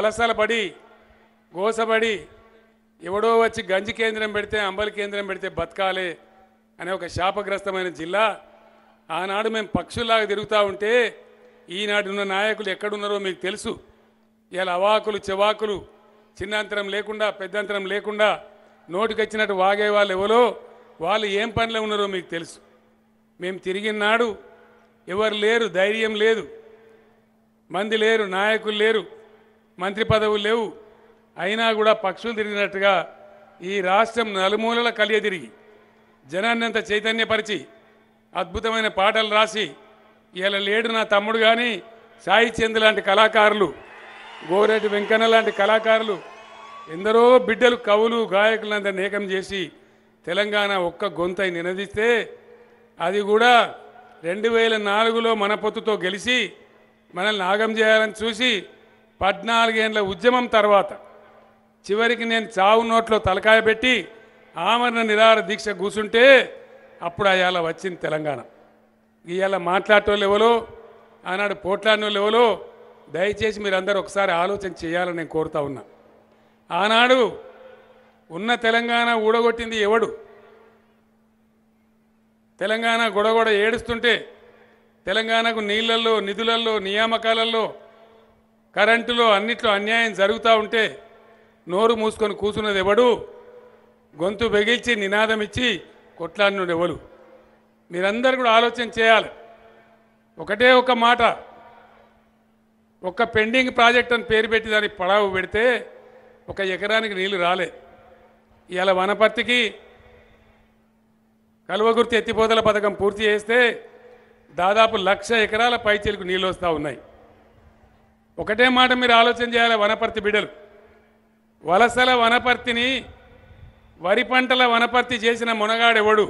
వలసలపడి గోసబడి ఎవడో వచ్చి గంజి కేంద్రం పెడితే అంబలి కేంద్రం పెడితే బతకాలే అనే ఒక శాపగ్రస్తమైన జిల్లా ఆనాడు మేము పక్షుల్లాగా తిరుగుతూ ఉంటే ఈనాడున్న నాయకులు ఎక్కడున్నారో మీకు తెలుసు ఇలా అవాకులు చెవాకులు చిన్నంతరం లేకుండా పెద్దంతరం లేకుండా నోటికొచ్చినట్టు వాగే వాళ్ళు ఎవరో వాళ్ళు ఏం పనిలో ఉన్నారో మీకు తెలుసు మేము తిరిగిన నాడు ఎవరు లేరు ధైర్యం లేదు మంది లేరు నాయకులు లేరు మంత్రి పదవులు లేవు అయినా కూడా పక్షులు తిరిగినట్టుగా ఈ రాష్ట్రం నలుమూలల కలియ తిరిగి జనాన్ని అంత చైతన్యపరిచి అద్భుతమైన పాటలు రాసి ఇలా లేడు నా తమ్ముడు కానీ సాయి చంద్ లాంటి కళాకారులు గోరెడ్డి వెంకన్న లాంటి కళాకారులు ఎందరో బిడ్డలు కవులు గాయకులందరినీ నేకం చేసి తెలంగాణ ఒక్క గొంత నినదిస్తే అది కూడా రెండు వేల నాలుగులో మన పొత్తుతో గెలిచి మనల్ని నాగం చేయాలని చూసి పద్నాలుగేండ్ల ఉద్యమం తర్వాత చివరికి నేను చావు నోట్లో తలకాయ పెట్టి ఆమరణ నిరాహార దీక్ష కూర్చుంటే అప్పుడు అయ్యాల వచ్చింది తెలంగాణ ఇవాళ మాట్లాడటోళ్ళు ఎవరో ఆనాడు పోట్లాడినోళ్ళు ఎవరో దయచేసి మీరందరూ ఒకసారి ఆలోచన చేయాలని నేను కోరుతా ఉన్నా ఆనాడు ఉన్న తెలంగాణ ఊడగొట్టింది ఎవడు తెలంగాణ గొడగొడ ఏడుస్తుంటే తెలంగాణకు నీళ్లల్లో నిధులల్లో నియామకాలలో కరెంటులో అన్నిట్లో అన్యాయం జరుగుతూ ఉంటే నోరు మూసుకొని కూర్చున్నది ఎవడు గొంతు బెగిల్చి నినాదం ఇచ్చి కొట్లాడినడు ఎవడు మీరందరూ కూడా ఆలోచన చేయాలి ఒకటే ఒక మాట ఒక పెండింగ్ ప్రాజెక్ట్ అని పేరు పెట్టి దానికి పడావు పెడితే ఒక ఎకరానికి నీళ్లు రాలే ఇలా వనపర్తికి కలువగుర్తి ఎత్తిపోతల పథకం పూర్తి చేస్తే దాదాపు లక్ష ఎకరాల పైచీలకు నీళ్ళు వస్తూ ఉన్నాయి ఒకటే మాట మీరు ఆలోచన చేయాలి వనపర్తి బిడలు వలసల వనపర్తిని వరి పంటల వనపర్తి చేసిన మునగాడెవడు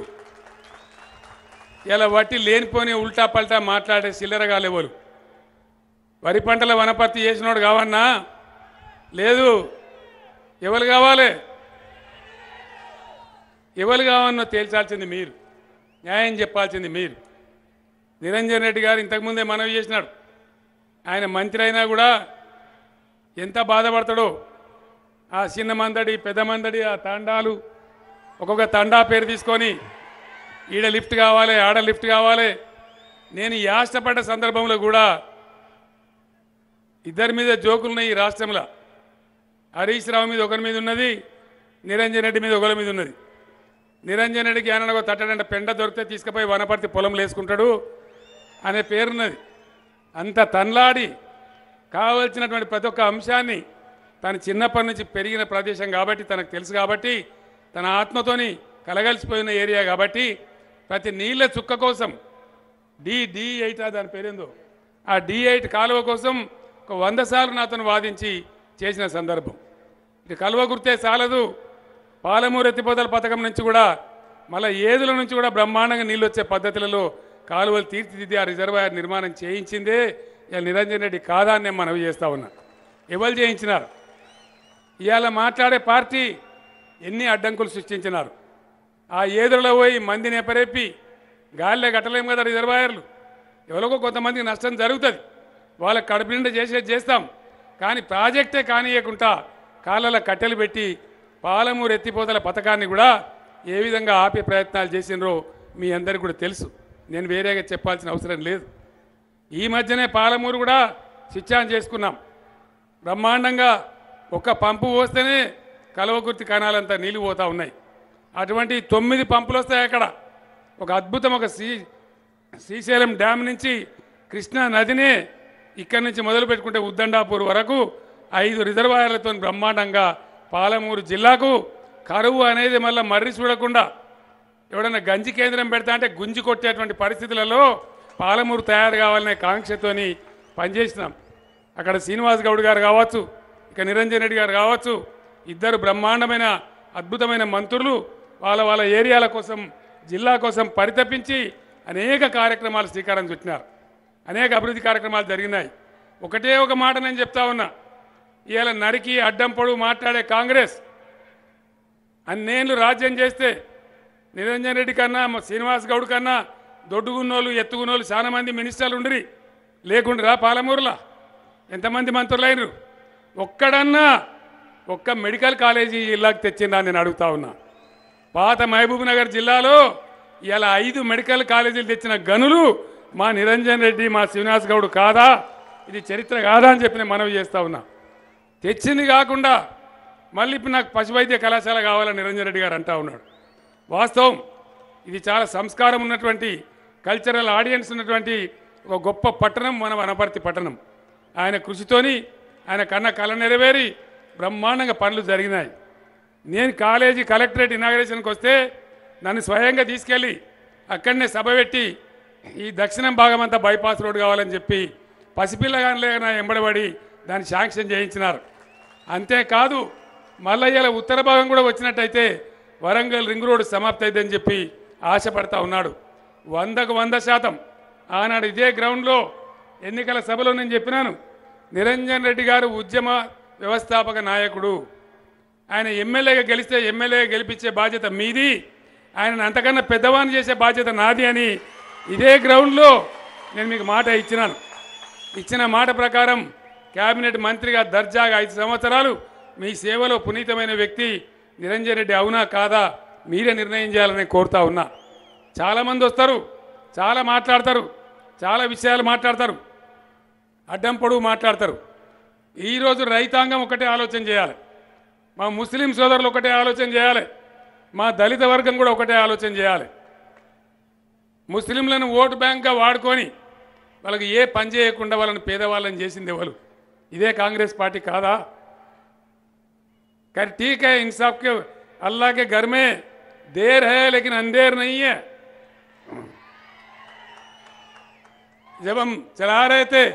ఇలా వట్టి లేనిపోని ఉల్టా పల్టా మాట్లాడే చిల్లరగాలేవారు వరి పంటల వనపర్తి చేసినోడు కావన్నా లేదు ఎవరు కావాలి ఎవరు కావన్నో తేల్చాల్సింది మీరు న్యాయం చెప్పాల్సింది మీరు నిరంజన్ రెడ్డి గారు ఇంతకుముందే మనవి చేసినాడు ఆయన మంత్రి అయినా కూడా ఎంత బాధపడతాడో ఆ చిన్న మందడి పెద్ద మందడి ఆ తండాలు ఒక్కొక్క తండా పేరు తీసుకొని ఈడ లిఫ్ట్ కావాలి ఆడ లిఫ్ట్ కావాలి నేను యాష్టపడ్డ సందర్భంలో కూడా ఇద్దరి మీద జోకులున్నాయి ఈ రాష్ట్రంలో హరీష్ రావు మీద ఒకరి మీద ఉన్నది నిరంజన్ రెడ్డి మీద ఒకరి మీద ఉన్నది నిరంజన్ రెడ్డికి ఏమన్నా తట్టడంటే పెండ దొరికితే తీసుకుపోయి వనపర్తి పొలం వేసుకుంటాడు అనే పేరున్నది అంత తన్లాడి కావలసినటువంటి ప్రతి ఒక్క అంశాన్ని తన చిన్నప్పటి నుంచి పెరిగిన ప్రదేశం కాబట్టి తనకు తెలుసు కాబట్టి తన ఆత్మతోని కలగలిసిపోయిన ఏరియా కాబట్టి ప్రతి నీళ్ళ చుక్క కోసం డి డి ఎయిట్ దాని పేరేందో ఆ డి ఎయిట్ కాలువ కోసం ఒక వంద సార్లు నాతను వాదించి చేసిన సందర్భం ఇటు కలువ గుర్తే చాలదు పాలమూరు ఎత్తిపోతల పథకం నుంచి కూడా మళ్ళీ ఏదుల నుంచి కూడా బ్రహ్మాండంగా నీళ్ళు వచ్చే పద్ధతులలో కాలువలు తీర్చిదిద్ది ఆ రిజర్వాయర్ నిర్మాణం చేయించిందే ఇలా నిరంజన్ రెడ్డి కాదా అని నేను మనవి చేస్తా ఉన్నా ఎవరు చేయించినారు ఇవాళ మాట్లాడే పార్టీ ఎన్ని అడ్డంకులు సృష్టించినారు ఆ ఏదురులో పోయి మందిని ఎపరేపి గాలిలో కట్టలేము కదా రిజర్వాయర్లు ఎవరికో కొంతమందికి నష్టం జరుగుతుంది వాళ్ళ కడుపునిండా చేసేది చేస్తాం కానీ ప్రాజెక్టే కానియకుండా కాళ్ళలో కట్టెలు పెట్టి పాలమూరు ఎత్తిపోతల పథకాన్ని కూడా ఏ విధంగా ఆపే ప్రయత్నాలు చేసినరో మీ అందరికీ కూడా తెలుసు నేను వేరేగా చెప్పాల్సిన అవసరం లేదు ఈ మధ్యనే పాలమూరు కూడా స్విచ్ఛాన్ చేసుకున్నాం బ్రహ్మాండంగా ఒక్క పంపు పోస్తేనే కలవకుర్తి కణాలంతా నీళ్ళు పోతూ ఉన్నాయి అటువంటి తొమ్మిది పంపులు వస్తాయి అక్కడ ఒక అద్భుతం ఒక శ్రీ శ్రీశైలం డ్యామ్ నుంచి కృష్ణా నదిని ఇక్కడి నుంచి మొదలు పెట్టుకుంటే ఉద్దండాపూర్ వరకు ఐదు రిజర్వాయర్లతో బ్రహ్మాండంగా పాలమూరు జిల్లాకు కరువు అనేది మళ్ళీ మర్రి చూడకుండా ఎవడన్నా గంజి కేంద్రం పెడతా అంటే గుంజి కొట్టేటువంటి పరిస్థితులలో పాలమూరు తయారు కావాలనే కాంక్షతోని పనిచేసినాం అక్కడ శ్రీనివాస్ గౌడ్ గారు కావచ్చు ఇక నిరంజన్ రెడ్డి గారు కావచ్చు ఇద్దరు బ్రహ్మాండమైన అద్భుతమైన మంత్రులు వాళ్ళ వాళ్ళ ఏరియాల కోసం జిల్లా కోసం పరితపించి అనేక కార్యక్రమాలు శ్రీకారం చుట్టినారు అనేక అభివృద్ధి కార్యక్రమాలు జరిగినాయి ఒకటే ఒక మాట నేను చెప్తా ఉన్నా ఇవాళ నరికి అడ్డం పొడువు మాట్లాడే కాంగ్రెస్ అన్నేళ్ళు రాజ్యం చేస్తే నిరంజన్ రెడ్డి కన్నా శ్రీనివాస్ గౌడ్ కన్నా దొడ్డుగున్నోళ్ళు ఎత్తుగున్నోళ్ళు చాలామంది మినిస్టర్లు ఉండిరి లేకుండా పాలమూరులా ఎంతమంది మంత్రులైనరు ఒక్కడన్నా ఒక్క మెడికల్ కాలేజీ జిల్లాకు తెచ్చిందా నేను అడుగుతా ఉన్నా పాత మహబూబ్ నగర్ జిల్లాలో ఇలా ఐదు మెడికల్ కాలేజీలు తెచ్చిన గనులు మా నిరంజన్ రెడ్డి మా శ్రీనివాస్ గౌడ్ కాదా ఇది చరిత్ర కాదా అని చెప్పి నేను మనవి చేస్తా ఉన్నా తెచ్చింది కాకుండా మళ్ళీ ఇప్పుడు నాకు పశువైద్య కళాశాల కావాలని నిరంజన్ రెడ్డి గారు అంటా ఉన్నాడు వాస్తవం ఇది చాలా సంస్కారం ఉన్నటువంటి కల్చరల్ ఆడియన్స్ ఉన్నటువంటి ఒక గొప్ప పట్టణం మన వనపర్తి పట్టణం ఆయన కృషితోని ఆయన కన్న కళ నెరవేరి బ్రహ్మాండంగా పనులు జరిగినాయి నేను కాలేజీ కలెక్టరేట్ ఇనాగరేషన్కి వస్తే నన్ను స్వయంగా తీసుకెళ్ళి అక్కడనే సభ పెట్టి ఈ దక్షిణం భాగం అంతా బైపాస్ రోడ్ కావాలని చెప్పి పసిపిల్లగానే ఎంబడబడి దాన్ని శాంక్షన్ చేయించినారు అంతేకాదు మల్లయ్యల ఉత్తర భాగం కూడా వచ్చినట్టయితే వరంగల్ రింగ్ రోడ్ సమాప్తి అయిందని చెప్పి ఆశపడతా ఉన్నాడు వందకు వంద శాతం ఆనాడు ఇదే గ్రౌండ్లో ఎన్నికల సభలో నేను చెప్పినాను నిరంజన్ రెడ్డి గారు ఉద్యమ వ్యవస్థాపక నాయకుడు ఆయన ఎమ్మెల్యేగా గెలిస్తే ఎమ్మెల్యేగా గెలిపించే బాధ్యత మీది ఆయనను అంతకన్నా పెద్దవాణి చేసే బాధ్యత నాది అని ఇదే గ్రౌండ్లో నేను మీకు మాట ఇచ్చినాను ఇచ్చిన మాట ప్రకారం క్యాబినెట్ మంత్రిగా దర్జాగా ఐదు సంవత్సరాలు మీ సేవలో పునీతమైన వ్యక్తి నిరంజన్ రెడ్డి అవునా కాదా మీరే నిర్ణయం చేయాలని కోరుతా ఉన్నా చాలామంది వస్తారు చాలా మాట్లాడతారు చాలా విషయాలు మాట్లాడతారు అడ్డం పొడువు మాట్లాడతారు ఈరోజు రైతాంగం ఒకటే ఆలోచన చేయాలి మా ముస్లిం సోదరులు ఒకటే ఆలోచన చేయాలి మా దళిత వర్గం కూడా ఒకటే ఆలోచన చేయాలి ముస్లింలను ఓటు బ్యాంక్గా వాడుకొని వాళ్ళకి ఏ పని చేయకుండా వాళ్ళని పేదవాళ్ళని చేసింది ఎవరు ఇదే కాంగ్రెస్ పార్టీ కాదా कर ठीक है इंसाफ के अल्लाह के घर में देर है लेकिन अंधेर नहीं है जब हम चला रहे थे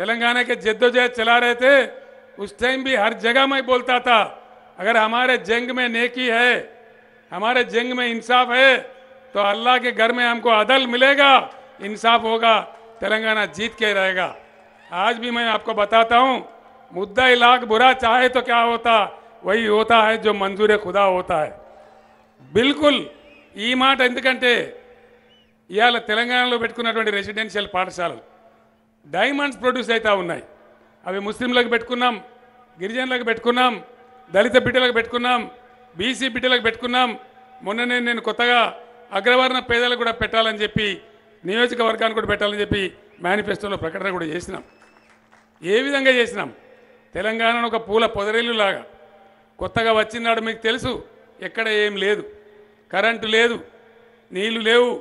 तेलंगाना के जद्दोजहद चला रहे थे उस टाइम भी हर जगह मैं बोलता था अगर हमारे जंग में नेकी है हमारे जंग में इंसाफ है तो अल्लाह के घर में हमको अदल मिलेगा इंसाफ होगा तेलंगाना जीत के रहेगा आज भी मैं आपको बताता हूँ मुद्दा इलाक बुरा चाहे तो क्या होता वही होता है जो मंजूर खुदा होता है బిల్కుల్ ఈ మాట ఎందుకంటే ఇవాళ తెలంగాణలో పెట్టుకున్నటువంటి రెసిడెన్షియల్ పాఠశాలలు డైమండ్స్ ప్రొడ్యూస్ అవుతూ ఉన్నాయి అవి ముస్లింలకు పెట్టుకున్నాం గిరిజనులకు పెట్టుకున్నాం దళిత బిడ్డలకు పెట్టుకున్నాం బీసీ బిడ్డలకు పెట్టుకున్నాం మొన్ననే నేను కొత్తగా అగ్రవర్ణ పేదలకు కూడా పెట్టాలని చెప్పి నియోజకవర్గానికి కూడా పెట్టాలని చెప్పి మేనిఫెస్టోలో ప్రకటన కూడా చేసినాం ఏ విధంగా చేసినాం తెలంగాణను ఒక పూల లాగా కొత్తగా వచ్చినాడు మీకు తెలుసు ఎక్కడ ఏం లేదు కరెంటు లేదు నీళ్లు లేవు